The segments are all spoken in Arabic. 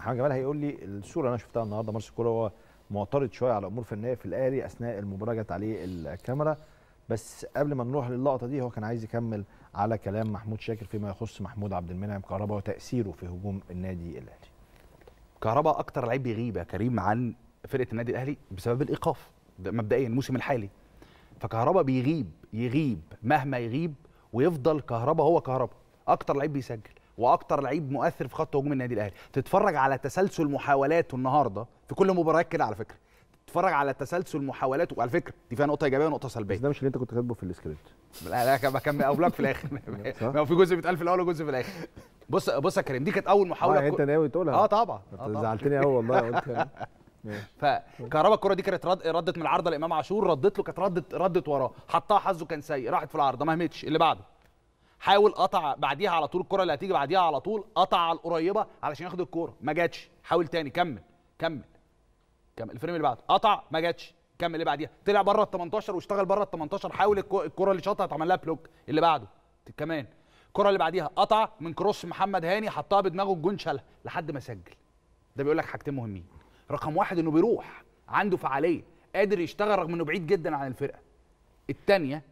محمد جمال هيقول لي الصوره اللي انا شفتها النهارده مارس الكوره هو معترض شويه على امور فنيه في الاهلي اثناء المباراه جت عليه الكاميرا بس قبل ما نروح للقطه دي هو كان عايز يكمل على كلام محمود شاكر فيما يخص محمود عبد المنعم كهربا وتاثيره في هجوم النادي الاهلي. كهربا اكتر لعيب بيغيب يا كريم عن فرقه النادي الاهلي بسبب الايقاف مبدئيا الموسم الحالي. فكهربا بيغيب يغيب مهما يغيب ويفضل كهربا هو كهربا اكتر لعيب بيسجل واكتر لعيب مؤثر في خط هجوم النادي الاهلي تتفرج على تسلسل محاولاته النهارده في كل مباراه كده على فكره تتفرج على تسلسل محاولاته وعلى فكره دي فيها نقطه ايجابيه ونقطه سلبيه بس ده مش اللي انت كنت كاتبه في السكريبت لا لا بكمل بلاك في الاخر ما هو في جزء بيتقال في الاول وجزء في الاخر بص بص يا كريم دي كانت اول محاوله آه، انت ناوي تقولها اه طبعا آه، زعلتني قوي والله قلت يعني. فكهربا الكره دي كانت رد ردت من العارضه لامام عاشور ردت له كانت ردت ردت وراه حطها حظه كان سيء راحت في العارضه ما همتش اللي بعده حاول قطع بعديها على طول الكره اللي هتيجي بعديها على طول قطع على القريبه علشان ياخد الكوره ما جاتش حاول تاني كمل كمل كمل الفريم اللي بعده قطع ما جاتش كمل اللي بعديها طلع بره ال 18 واشتغل بره ال 18 حاول الكره اللي شاطها اتعمل لها بلوك اللي بعده كمان الكره اللي بعديها قطع من كروس محمد هاني حطها بدماغه الجون شالها لحد ما سجل ده بيقول لك حاجتين مهمين رقم واحد انه بيروح عنده فعاليه قادر يشتغل رغم انه بعيد جدا عن الفرقه الثانيه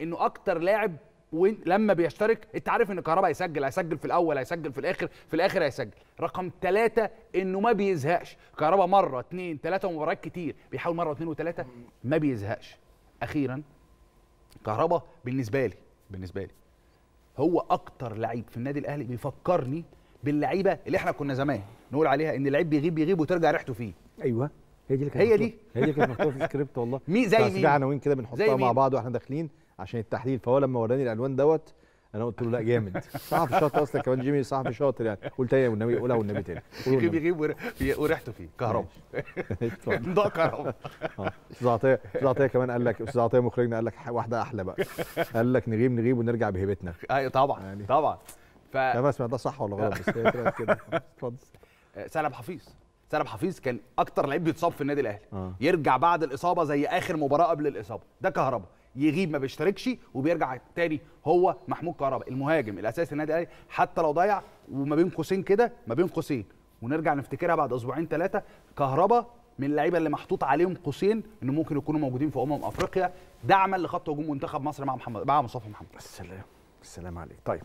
انه اكتر لاعب ولما بيشترك انت عارف ان كهربا هيسجل هيسجل في الاول هيسجل في الاخر في الاخر هيسجل رقم ثلاثة انه ما بيزهقش كهربا مره اثنين ثلاثه ومباريات كتير بيحاول مره اثنين وثلاثه ما بيزهقش اخيرا كهربا بالنسبه لي بالنسبه لي هو اكتر لعيب في النادي الاهلي بيفكرني باللعيبه اللي احنا كنا زمان نقول عليها ان اللعيب بيغيب بيغيب وترجع ريحته فيه ايوه هي دي اللي كانت هي دي هي دي كانت مكتوبه في السكريبت والله مين زي مين في عناوين كده بنحطها مع بعض واحنا داخلين عشان التحليل فهو لما وراني الالوان دوت انا قلت له لا جامد صحفي شاطر اصلا كمان جيمي صحفي شاطر يعني قلت ايه والنبي قولها والنبي تاني يغيب يغيب وريحته فيه كهرباء ضاع كهرباء آه. استاذ عطيه استاذ عطيه كمان قال لك استاذ عطيه مخرجنا قال لك واحده احلى بقى قال لك نغيب نغيب ونرجع بهيبتنا ايوه طبعا يعني طبعا ف انا ما ده صح ولا غلط بس هي كده اتفضل آه، سلم حفيظ سالم حفيظ كان اكتر لعيب بيتصاب في النادي الاهلي آه. يرجع بعد الاصابه زي اخر مباراه قبل الاصابه ده كهرباء يغيب ما بيشتركش وبيرجع تاني هو محمود كهربا المهاجم الاساسي النادي الاهلي حتى لو ضيع وما بين قوسين كده ما بين قوسين ونرجع نفتكرها بعد اسبوعين ثلاثه كهربا من اللعيبه اللي محطوط عليهم قوسين ان ممكن يكونوا موجودين في امم افريقيا دعما لخط هجوم منتخب مصر مع محمد مع مصطفى محمد السلام السلام عليك طيب